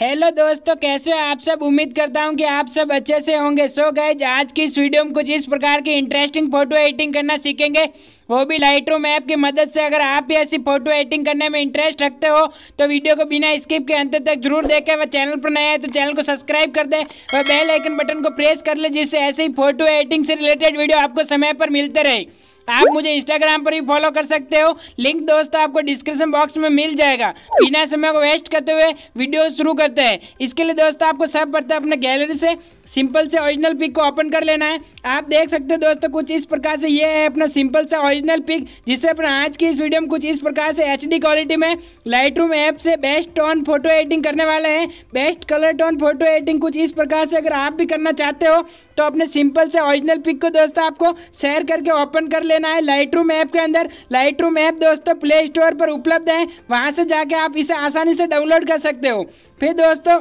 hello दोस्तों कैसे हो आप सब उम्मीद करता हूँ कि आप सब अच्छे से होंगे सो so गए आज की इस वीडियो में कुछ इस प्रकार की इंटरेस्टिंग फोटो एडिटिंग करना सीखेंगे वो भी लाइट रूम ऐप की मदद से अगर आप भी ऐसी फोटो एडिटिंग करने में इंटरेस्ट रखते हो तो वीडियो को बिना स्किप के अंत तक जरूर देखें वह चैनल पर नया है तो चैनल को सब्सक्राइब कर दें वह बेल आइकन बटन को प्रेस कर लें जिससे ऐसे ही फोटो एडिटिंग से रिलेटेड वीडियो आपको समय पर मिलते रहे आप मुझे इंस्टाग्राम पर भी फॉलो कर सकते हो लिंक दोस्तों आपको डिस्क्रिप्शन बॉक्स में मिल जाएगा बिना समय को वेस्ट करते हुए वीडियो शुरू करते हैं इसके लिए दोस्तों आपको सब पड़ता है अपने गैलरी से सिंपल से ओरिजिनल पिक को ओपन कर लेना है आप देख सकते हो दोस्तों कुछ इस प्रकार से ये है अपना सिंपल सा ओरिजिनल पिक जिसे अपना आज की इस वीडियो में कुछ इस प्रकार से एच क्वालिटी में लाइट रूम ऐप से बेस्ट टोन फोटो एडिटिंग करने वाले हैं best colour tone photo editing कुछ इस प्रकार से अगर आप भी करना चाहते हो तो अपने सिंपल से ओरिजिनल पिक को दोस्तों आपको शेयर करके ओपन कर लेना है लाइट रूम ऐप के अंदर लाइट रूम ऐप दोस्तों प्ले स्टोर पर उपलब्ध है वहाँ से जाके आप इसे आसानी से डाउनलोड कर सकते हो फिर दोस्तों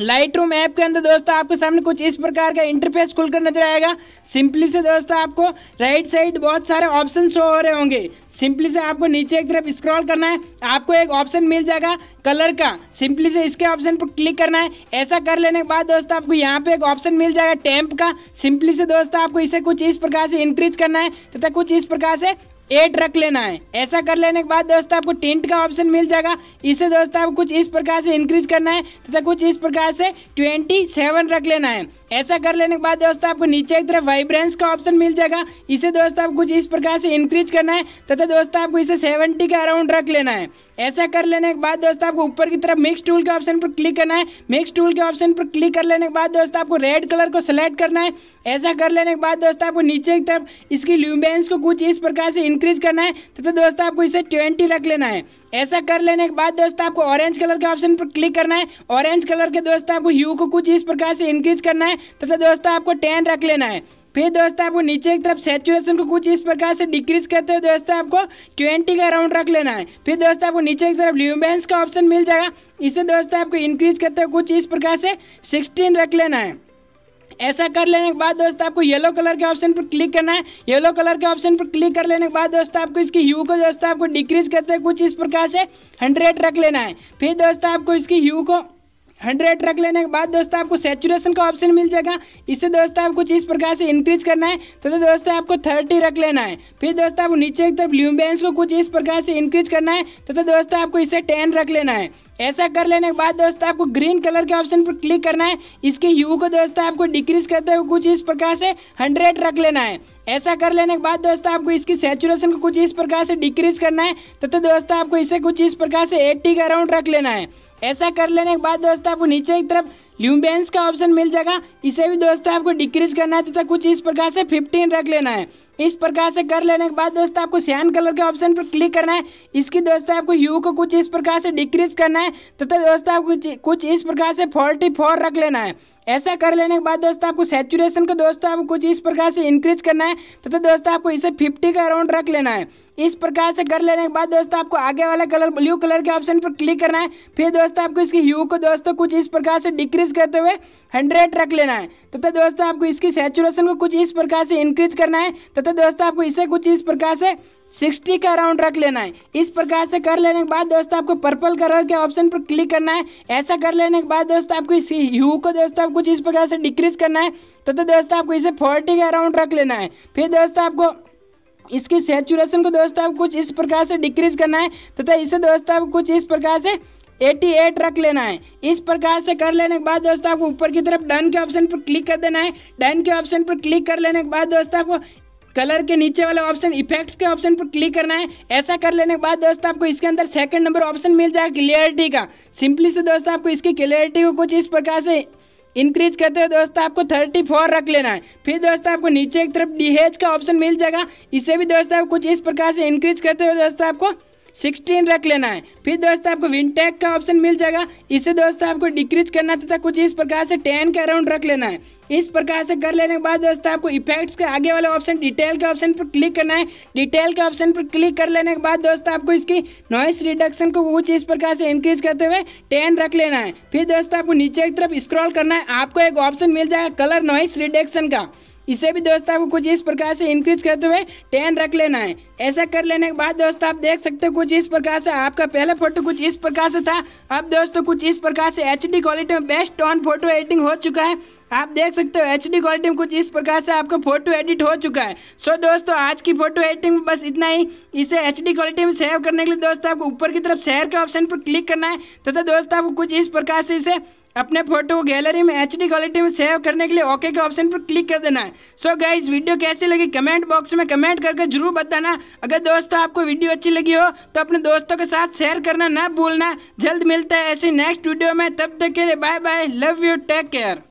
लाइट रूम ऐप के अंदर दोस्तों आपके सामने कुछ इस प्रकार का इंटरफेस खुलकर नजर आएगा सिंपली से दोस्तों आपको राइट साइड बहुत सारे ऑप्शन शो हो रहे होंगे सिंपली से आपको नीचे एक तरफ स्क्रॉल करना है आपको एक ऑप्शन मिल जाएगा कलर का सिंपली से इसके ऑप्शन पर क्लिक करना है ऐसा कर लेने के बाद दोस्तों आपको यहाँ पे एक ऑप्शन मिल जाएगा टैंप का सिंपली से दोस्तों आपको इसे कुछ इस प्रकार से इंक्रीज करना है तथा कुछ इस प्रकार से एट रख लेना है ऐसा कर लेने के बाद दोस्तों आपको टेंट का ऑप्शन मिल जाएगा इसे दोस्तों आपको कुछ इस प्रकार से इंक्रीज करना है तथा कुछ इस प्रकार से ट्वेंटी सेवन रख लेना है ऐसा कर लेने के बाद दोस्तों आपको नीचे की तरफ वाइब्रेंस का ऑप्शन मिल जाएगा इसे दोस्तों आपको कुछ इस प्रकार से इंक्रीज करना है तथा दोस्तों आपको इसे सेवेंटी के अराउंड रख लेना है ऐसा कर लेने के बाद दोस्तों आपको ऊपर की तरफ मिक्स टूल के ऑप्शन पर क्लिक करना है मिक्स टूल के ऑप्शन पर क्लिक कर लेने के बाद दोस्तों आपको रेड कलर को सिलेक्ट करना है ऐसा कर लेने के बाद दोस्तों आपको नीचे की तरफ इसकी ल्यूमेंस को कुछ इस प्रकार से इंक्रीज करना है तो, तो दोस्तों आपको इसे ट्वेंटी रख लेना है ऐसा कर लेने के बाद दोस्तों आपको ऑरेंज कलर के ऑप्शन पर क्लिक करना है ऑरेंज कलर के दोस्तों आपको यू को कुछ इस प्रकार से इंक्रीज करना है तथा दोस्तों आपको टेन रख लेना है फिर दोस्तों आपको नीचे की तरफ सेचुरेशन को कुछ इस प्रकार से डिक्रीज करते हुए दोस्तों आपको ट्वेंटी का अराउंड रख लेना है फिर दोस्तों आपको नीचे की तरफ ल्यूमेंस का ऑप्शन मिल जाएगा इसे दोस्तों आपको इंक्रीज करते हुए कुछ इस प्रकार से सिक्सटीन रख लेना है ऐसा कर लेने के बाद दोस्तों आपको येलो कलर के ऑप्शन पर क्लिक करना है येलो कलर के ऑप्शन पर क्लिक कर लेने के बाद दोस्तों आपको इसकी ह्यू को दोस्तों आपको डिक्रीज करते हुए कुछ इस प्रकार से हंड्रेड रख लेना है फिर दोस्तों आपको इसकी ह्यू को हंड्रेड रख लेने के बाद दोस्तों आपको सेचुरेशन का ऑप्शन मिल जाएगा इससे दोस्तों आपको कुछ इस प्रकार से इंक्रीज करना है तो, तो दोस्तों आपको थर्टी रख लेना है फिर दोस्तों आपको नीचे एक तरफ ल्यूम्बेंस को कुछ इस प्रकार से इंक्रीज करना है तो, तो दोस्तों आपको इसे टेन रख लेना है ऐसा कर लेने के बाद दोस्तों आपको ग्रीन कलर के ऑप्शन पर क्लिक करना है इसके यू को दोस्तों आपको डिक्रीज करते हुए कुछ इस प्रकार से हंड्रेड रख लेना है ऐसा कर लेने के बाद दोस्तों आपको इसकी सेचुरेशन को कुछ इस प्रकार से डिक्रीज करना है तथा तो दोस्तों आपको इसे कुछ इस प्रकार से एट्टी का अराउंड रख लेना है ऐसा कर लेने के बाद दोस्तों आपको नीचे की तरफ ल्यूम्बेंस का ऑप्शन मिल जाएगा इसे भी दोस्तों आपको डिक्रीज करना है तथा तो कुछ इस प्रकार से फिफ्टीन रख लेना है इस प्रकार से कर लेने के बाद दोस्तों आपको सैन कलर के ऑप्शन पर क्लिक करना है इसकी दोस्तों आपको यू को कुछ इस प्रकार से डिक्रीज करना है तथा दोस्तों आपको कुछ इस प्रकार से फोर्टी फोर रख लेना है ऐसा कर लेने के बाद दोस्तों आपको सेचुरेशन को दोस्तों आपको कुछ इस प्रकार से इंक्रीज करना है तथा तो दोस्तों आपको इसे फिफ्टी का अराउंड रख लेना है इस प्रकार से कर लेने के बाद दोस्तों आपको आगे वाला कलर ब्लू कलर के ऑप्शन पर क्लिक करना है फिर दोस्तों आपको इसकी ह्यू को दोस्तों कुछ इस प्रकार से डिक्रीज करते हुए हंड्रेड रख लेना है तथा तो दोस्तों आपको इसकी सेचुरेशन को कुछ इस प्रकार से इंक्रीज करना है तथा तो दोस्तों आपको इसे कुछ इस प्रकार से सिक्सटी का अराउंड रख लेना है इस प्रकार से कर लेने के बाद दोस्तों आपको पर्पल कलर के ऑप्शन पर क्लिक करना है ऐसा कर लेने के बाद दोस्तों आपको इस यू को दोस्तों आपको कुछ इस प्रकार से डिक्रीज करना है तो, तो दोस्तों आपको इसे फोर्टी का अराउंड रख लेना है फिर दोस्तों आपको इसकी सेचुरेशन को दोस्तों आपको कुछ इस प्रकार से डिक्रीज करना है तथा तो इसे दोस्तों आपको कुछ इस प्रकार से 88 रख लेना है इस प्रकार से कर लेने के बाद दोस्तों आपको ऊपर की तरफ डन के ऑप्शन पर क्लिक कर देना है डन के ऑप्शन पर क्लिक कर लेने के बाद दोस्तों आपको कलर के नीचे वाले ऑप्शन इफेक्ट्स के ऑप्शन पर क्लिक करना है ऐसा कर लेने के बाद दोस्तों आपको इसके अंदर सेकंड नंबर ऑप्शन मिल जाएगा क्लियरिटी का सिंपली से दोस्तों आपको इसकी क्लियरिटी को कुछ इस प्रकार से इंक्रीज करते हुए दोस्तों आपको थर्टी फोर रख लेना है फिर दोस्तों आपको नीचे की तरफ डी का ऑप्शन मिल जाएगा इसे भी दोस्तों कुछ इस प्रकार से इंक्रीज करते हुए दोस्तों आपको सिक्सटीन रख लेना है फिर दोस्तों आपको विनटेक का ऑप्शन मिल जाएगा इसे दोस्तों आपको डिक्रीज करना तथा कुछ इस प्रकार से टेन के अराउंड रख लेना है इस प्रकार से कर लेने के बाद दोस्तों आपको इफेक्ट्स के आगे वाले ऑप्शन डिटेल के ऑप्शन पर क्लिक करना है डिटेल के ऑप्शन पर क्लिक कर लेने के बाद दोस्तों आपको इसकी नॉइस रिडक्शन को कुछ इस प्रकार से इंक्रीज करते हुए टेन रख लेना है फिर दोस्तों आपको नीचे की तरफ स्क्रॉल करना है आपको एक ऑप्शन मिल जाएगा कलर नॉइस रिडक्शन का इसे भी दोस्तों आपको कुछ इस प्रकार से इंक्रीज करते हुए टेन रख लेना है ऐसा कर लेने के बाद दोस्तों आप देख सकते हो कुछ इस प्रकार से आपका पहला फोटो कुछ इस प्रकार से था अब दोस्तों कुछ इस प्रकार से एच क्वालिटी में बेस्ट ऑन फोटो एडिटिंग हो चुका है आप देख सकते हो एच क्वालिटी में कुछ इस प्रकार से आपका फोटो एडिट हो चुका है सो so, दोस्तों आज की फोटो एडिटिंग में बस इतना ही इसे एच क्वालिटी में सेव करने के लिए दोस्तों आपको ऊपर की तरफ शेयर के ऑप्शन पर क्लिक करना है तथा दोस्तों आपको कुछ इस प्रकार से इसे अपने फोटो गैलरी में एच क्वालिटी में सेव करने के लिए ओके के ऑप्शन पर क्लिक कर देना है सो so गाइज वीडियो कैसी लगी कमेंट बॉक्स में कमेंट करके जरूर बताना अगर दोस्तों आपको वीडियो अच्छी लगी हो तो अपने दोस्तों के साथ शेयर करना ना भूलना जल्द मिलता है ऐसे नेक्स्ट वीडियो में तब तक के लिए bye bye love you take care